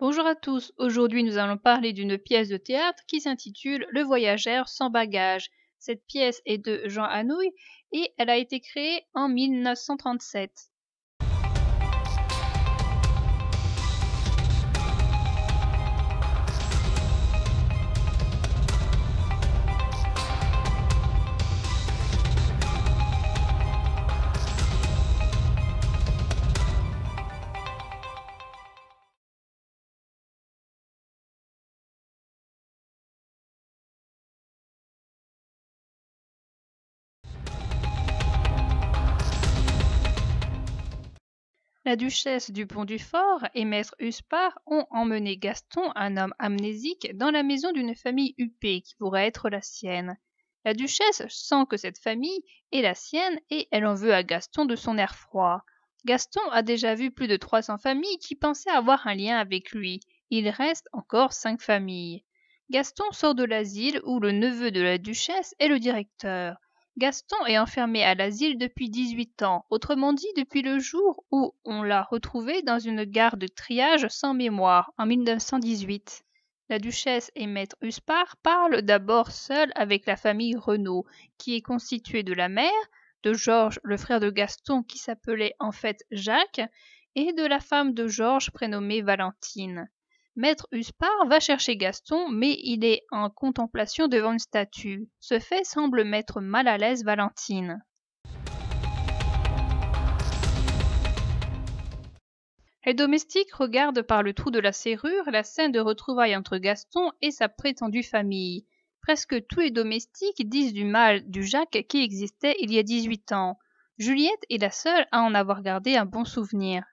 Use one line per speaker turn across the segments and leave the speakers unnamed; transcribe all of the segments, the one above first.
Bonjour à tous, aujourd'hui nous allons parler d'une pièce de théâtre qui s'intitule Le voyageur sans bagages. Cette pièce est de Jean Anouilh et elle a été créée en 1937. la duchesse du pont du fort et maître Huspard ont emmené Gaston, un homme amnésique, dans la maison d'une famille huppée qui pourrait être la sienne. La duchesse sent que cette famille est la sienne et elle en veut à Gaston de son air froid. Gaston a déjà vu plus de 300 familles qui pensaient avoir un lien avec lui. Il reste encore cinq familles. Gaston sort de l'asile où le neveu de la duchesse est le directeur. Gaston est enfermé à l'asile depuis 18 ans, autrement dit depuis le jour où on l'a retrouvé dans une gare de triage sans mémoire, en 1918. La duchesse et maître Huspar parlent d'abord seuls avec la famille Renaud, qui est constituée de la mère, de Georges, le frère de Gaston qui s'appelait en fait Jacques, et de la femme de Georges prénommée Valentine. Maître Huspar va chercher Gaston, mais il est en contemplation devant une statue. Ce fait semble mettre mal à l'aise Valentine. Les domestiques regardent par le trou de la serrure la scène de retrouvailles entre Gaston et sa prétendue famille. Presque tous les domestiques disent du mal du Jacques qui existait il y a dix-huit ans. Juliette est la seule à en avoir gardé un bon souvenir.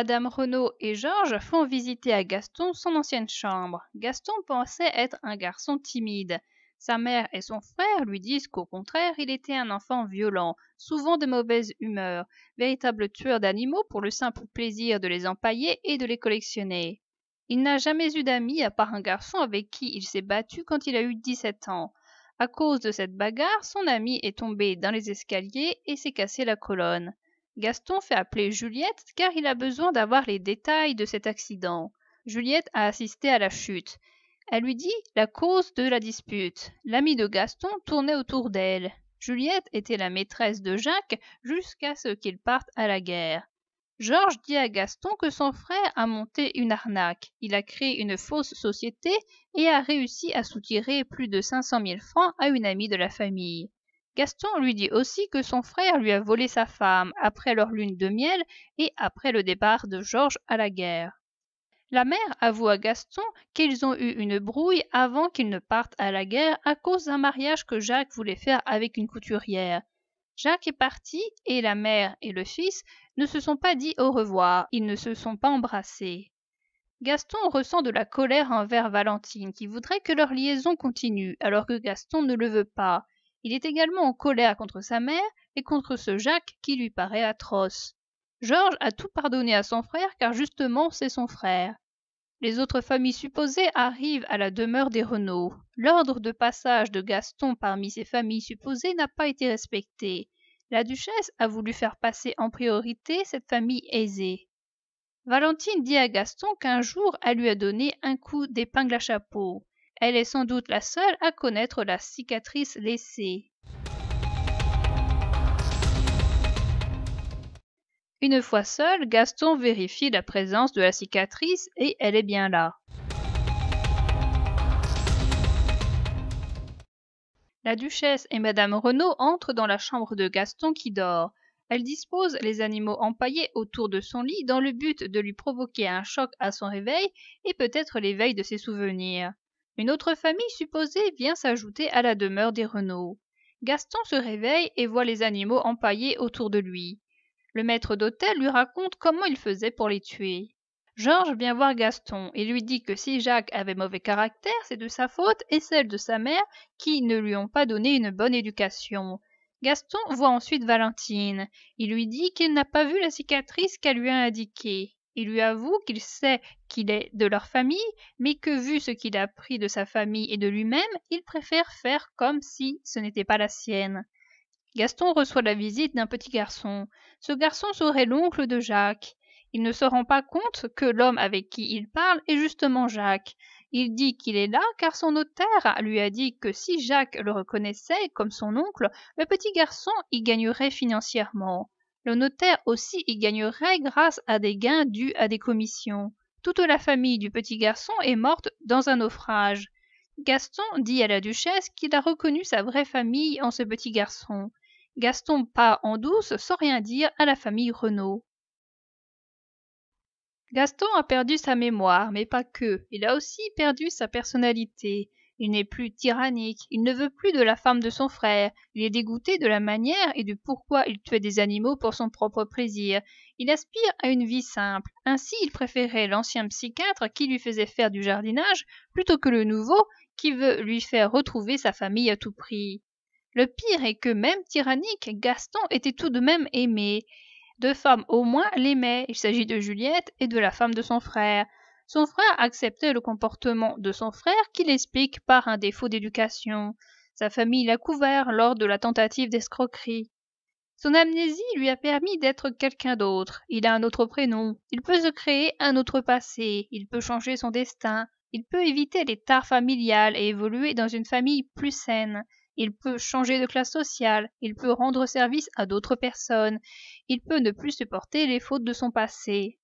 Madame Renaud et Georges font visiter à Gaston son ancienne chambre. Gaston pensait être un garçon timide. Sa mère et son frère lui disent qu'au contraire, il était un enfant violent, souvent de mauvaise humeur, véritable tueur d'animaux pour le simple plaisir de les empailler et de les collectionner. Il n'a jamais eu d'amis à part un garçon avec qui il s'est battu quand il a eu dix-sept ans. À cause de cette bagarre, son ami est tombé dans les escaliers et s'est cassé la colonne. Gaston fait appeler Juliette car il a besoin d'avoir les détails de cet accident. Juliette a assisté à la chute. Elle lui dit la cause de la dispute. L'ami de Gaston tournait autour d'elle. Juliette était la maîtresse de Jacques jusqu'à ce qu'il parte à la guerre. Georges dit à Gaston que son frère a monté une arnaque. Il a créé une fausse société et a réussi à soutirer plus de 500 000 francs à une amie de la famille. Gaston lui dit aussi que son frère lui a volé sa femme après leur lune de miel et après le départ de Georges à la guerre. La mère avoue à Gaston qu'ils ont eu une brouille avant qu'ils ne partent à la guerre à cause d'un mariage que Jacques voulait faire avec une couturière. Jacques est parti et la mère et le fils ne se sont pas dit au revoir, ils ne se sont pas embrassés. Gaston ressent de la colère envers Valentine qui voudrait que leur liaison continue alors que Gaston ne le veut pas. Il est également en colère contre sa mère et contre ce Jacques qui lui paraît atroce. Georges a tout pardonné à son frère car justement c'est son frère. Les autres familles supposées arrivent à la demeure des Renault. L'ordre de passage de Gaston parmi ces familles supposées n'a pas été respecté. La duchesse a voulu faire passer en priorité cette famille aisée. Valentine dit à Gaston qu'un jour elle lui a donné un coup d'épingle à chapeau. Elle est sans doute la seule à connaître la cicatrice laissée. Une fois seule, Gaston vérifie la présence de la cicatrice et elle est bien là. La duchesse et madame Renaud entrent dans la chambre de Gaston qui dort. Elle dispose les animaux empaillés autour de son lit dans le but de lui provoquer un choc à son réveil et peut-être l'éveil de ses souvenirs. Une autre famille supposée vient s'ajouter à la demeure des Renault. Gaston se réveille et voit les animaux empaillés autour de lui. Le maître d'hôtel lui raconte comment il faisait pour les tuer. Georges vient voir Gaston et lui dit que si Jacques avait mauvais caractère, c'est de sa faute et celle de sa mère qui ne lui ont pas donné une bonne éducation. Gaston voit ensuite Valentine. Il lui dit qu'il n'a pas vu la cicatrice qu'elle lui a indiquée. Il lui avoue qu'il sait qu'il est de leur famille, mais que vu ce qu'il a appris de sa famille et de lui-même, il préfère faire comme si ce n'était pas la sienne. Gaston reçoit la visite d'un petit garçon. Ce garçon serait l'oncle de Jacques. Il ne se rend pas compte que l'homme avec qui il parle est justement Jacques. Il dit qu'il est là car son notaire lui a dit que si Jacques le reconnaissait comme son oncle, le petit garçon y gagnerait financièrement. Le notaire aussi y gagnerait grâce à des gains dus à des commissions. Toute la famille du petit garçon est morte dans un naufrage. Gaston dit à la duchesse qu'il a reconnu sa vraie famille en ce petit garçon. Gaston part en douce sans rien dire à la famille Renaud. Gaston a perdu sa mémoire, mais pas que. Il a aussi perdu sa personnalité. Il n'est plus tyrannique, il ne veut plus de la femme de son frère, il est dégoûté de la manière et du pourquoi il tuait des animaux pour son propre plaisir. Il aspire à une vie simple. Ainsi, il préférait l'ancien psychiatre qui lui faisait faire du jardinage plutôt que le nouveau qui veut lui faire retrouver sa famille à tout prix. Le pire est que même tyrannique, Gaston était tout de même aimé. Deux femmes au moins l'aimaient, il s'agit de Juliette et de la femme de son frère. Son frère acceptait le comportement de son frère qui l'explique par un défaut d'éducation. Sa famille l'a couvert lors de la tentative d'escroquerie. Son amnésie lui a permis d'être quelqu'un d'autre. Il a un autre prénom. Il peut se créer un autre passé. Il peut changer son destin. Il peut éviter les tares familiales et évoluer dans une famille plus saine. Il peut changer de classe sociale. Il peut rendre service à d'autres personnes. Il peut ne plus supporter les fautes de son passé.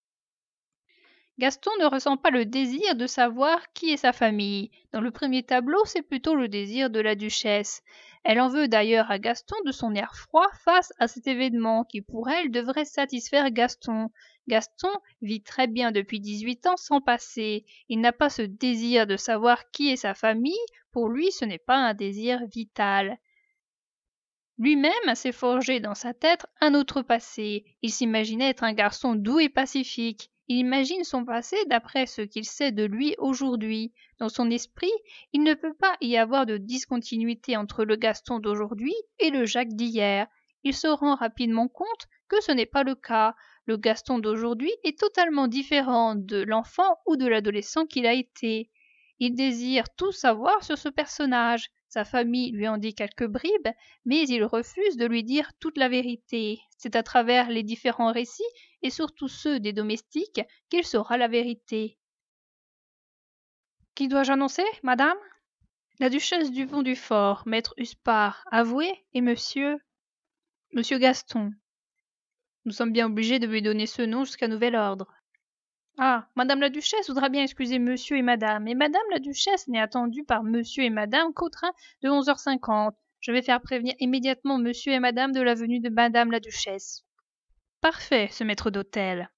Gaston ne ressent pas le désir de savoir qui est sa famille. Dans le premier tableau, c'est plutôt le désir de la duchesse. Elle en veut d'ailleurs à Gaston de son air froid face à cet événement qui pour elle devrait satisfaire Gaston. Gaston vit très bien depuis dix-huit ans sans passer. Il n'a pas ce désir de savoir qui est sa famille. Pour lui, ce n'est pas un désir vital. Lui-même s'est forgé dans sa tête un autre passé. Il s'imaginait être un garçon doux et pacifique. Il imagine son passé d'après ce qu'il sait de lui aujourd'hui. Dans son esprit, il ne peut pas y avoir de discontinuité entre le Gaston d'aujourd'hui et le Jacques d'hier. Il se rend rapidement compte que ce n'est pas le cas. Le Gaston d'aujourd'hui est totalement différent de l'enfant ou de l'adolescent qu'il a été. Il désire tout savoir sur ce personnage. Sa famille lui en dit quelques bribes, mais il refuse de lui dire toute la vérité. C'est à travers les différents récits, et surtout ceux des domestiques, qu'il saura la vérité. Qui dois-je annoncer, madame La duchesse du pont du Fort, maître Huspard, avoué, et monsieur. Monsieur Gaston. Nous sommes bien obligés de lui donner ce nom jusqu'à nouvel ordre. Ah, madame la duchesse voudra bien excuser monsieur et madame, et madame la duchesse n'est attendue par monsieur et madame qu'au train de 11h50. Je vais faire prévenir immédiatement monsieur et madame de la venue de madame la duchesse. Parfait, ce maître d'hôtel.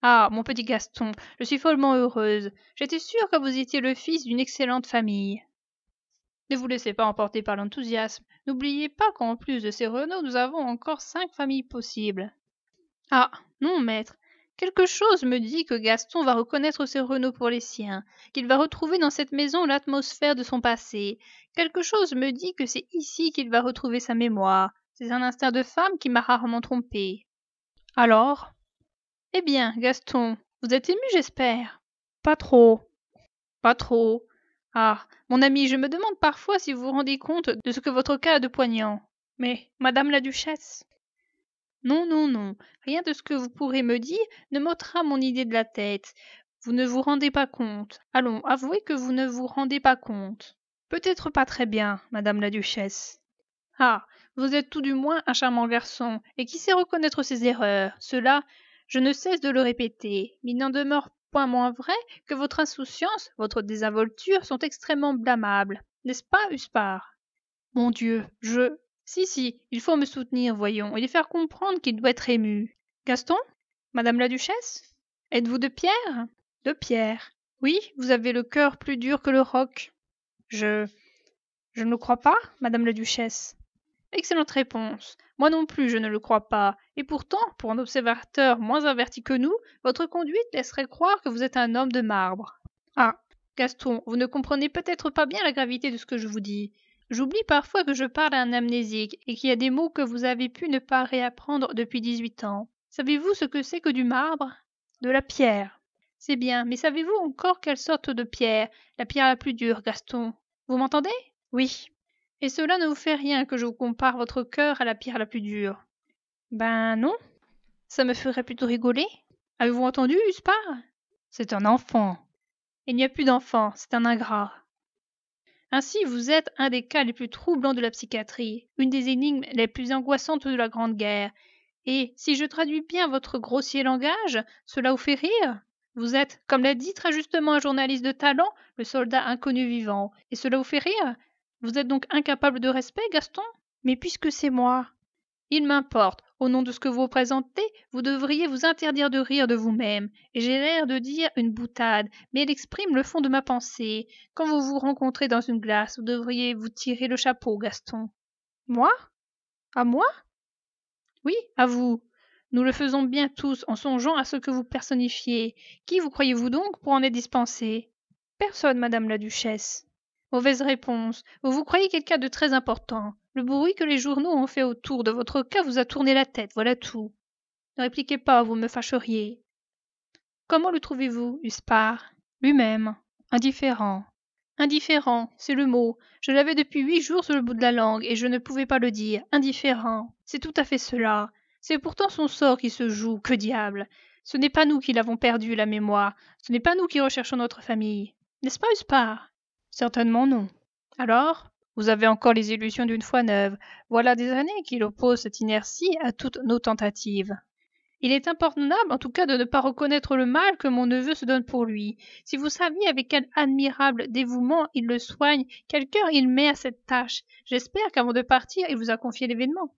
Ah, mon petit Gaston, je suis follement heureuse. J'étais sûre que vous étiez le fils d'une excellente famille. Ne vous laissez pas emporter par l'enthousiasme. N'oubliez pas qu'en plus de ces Renault, nous avons encore cinq familles possibles. Ah, non, maître, Quelque chose me dit que Gaston va reconnaître ses Renaud pour les siens, qu'il va retrouver dans cette maison l'atmosphère de son passé. Quelque chose me dit que c'est ici qu'il va retrouver sa mémoire. C'est un instinct de femme qui m'a rarement trompée. Alors Eh bien, Gaston, vous êtes ému, j'espère Pas trop. Pas trop. Ah, mon ami, je me demande parfois si vous vous rendez compte de ce que votre cas a de poignant. Mais, madame la duchesse, non, non, non, rien de ce que vous pourrez me dire ne m'ôtera mon idée de la tête. Vous ne vous rendez pas compte. Allons, avouez que vous ne vous rendez pas compte. Peut-être pas très bien, madame la duchesse. Ah, vous êtes tout du moins un charmant garçon, et qui sait reconnaître ses erreurs. Cela, je ne cesse de le répéter, mais il n'en demeure point moins vrai que votre insouciance, votre désinvolture sont extrêmement blâmables. N'est-ce pas, Uspar Mon Dieu, je. Si, si, il faut me soutenir, voyons, et lui faire comprendre qu'il doit être ému. Gaston Madame la Duchesse Êtes-vous de pierre De pierre. Oui, vous avez le cœur plus dur que le roc. Je. Je ne le crois pas, Madame la Duchesse. Excellente réponse. Moi non plus, je ne le crois pas. Et pourtant, pour un observateur moins averti que nous, votre conduite laisserait croire que vous êtes un homme de marbre. Ah, Gaston, vous ne comprenez peut-être pas bien la gravité de ce que je vous dis. J'oublie parfois que je parle à un amnésique et qu'il y a des mots que vous avez pu ne pas réapprendre depuis dix-huit ans. Savez-vous ce que c'est que du marbre De la pierre. C'est bien, mais savez-vous encore quelle sorte de pierre La pierre la plus dure, Gaston. Vous m'entendez Oui. Et cela ne vous fait rien que je vous compare votre cœur à la pierre la plus dure Ben non. Ça me ferait plutôt rigoler. Avez-vous entendu, Uspar C'est un enfant. Il n'y a plus d'enfant, c'est un ingrat. Ainsi, vous êtes un des cas les plus troublants de la psychiatrie, une des énigmes les plus angoissantes de la Grande Guerre. Et, si je traduis bien votre grossier langage, cela vous fait rire Vous êtes, comme l'a dit très justement un journaliste de talent, le soldat inconnu vivant. Et cela vous fait rire Vous êtes donc incapable de respect, Gaston Mais puisque c'est moi, il m'importe au nom de ce que vous représentez vous devriez vous interdire de rire de vous-même j'ai l'air de dire une boutade mais elle exprime le fond de ma pensée quand vous vous rencontrez dans une glace vous devriez vous tirer le chapeau gaston moi à moi oui à vous nous le faisons bien tous en songeant à ce que vous personnifiez qui vous croyez-vous donc pour en être dispensé personne madame la duchesse mauvaise réponse vous vous croyez quelqu'un de très important le bruit que les journaux ont fait autour de votre cas vous a tourné la tête, voilà tout. Ne répliquez pas, vous me fâcheriez. Comment le trouvez-vous, Uspar Lui-même, indifférent. Indifférent, c'est le mot. Je l'avais depuis huit jours sur le bout de la langue et je ne pouvais pas le dire. Indifférent, c'est tout à fait cela. C'est pourtant son sort qui se joue, que diable Ce n'est pas nous qui l'avons perdu, la mémoire. Ce n'est pas nous qui recherchons notre famille. N'est-ce pas, Uspar Certainement non. Alors vous avez encore les illusions d'une foi neuve. Voilà des années qu'il oppose cette inertie à toutes nos tentatives. Il est impardonnable en tout cas de ne pas reconnaître le mal que mon neveu se donne pour lui. Si vous saviez avec quel admirable dévouement il le soigne, quel cœur il met à cette tâche. J'espère qu'avant de partir, il vous a confié l'événement.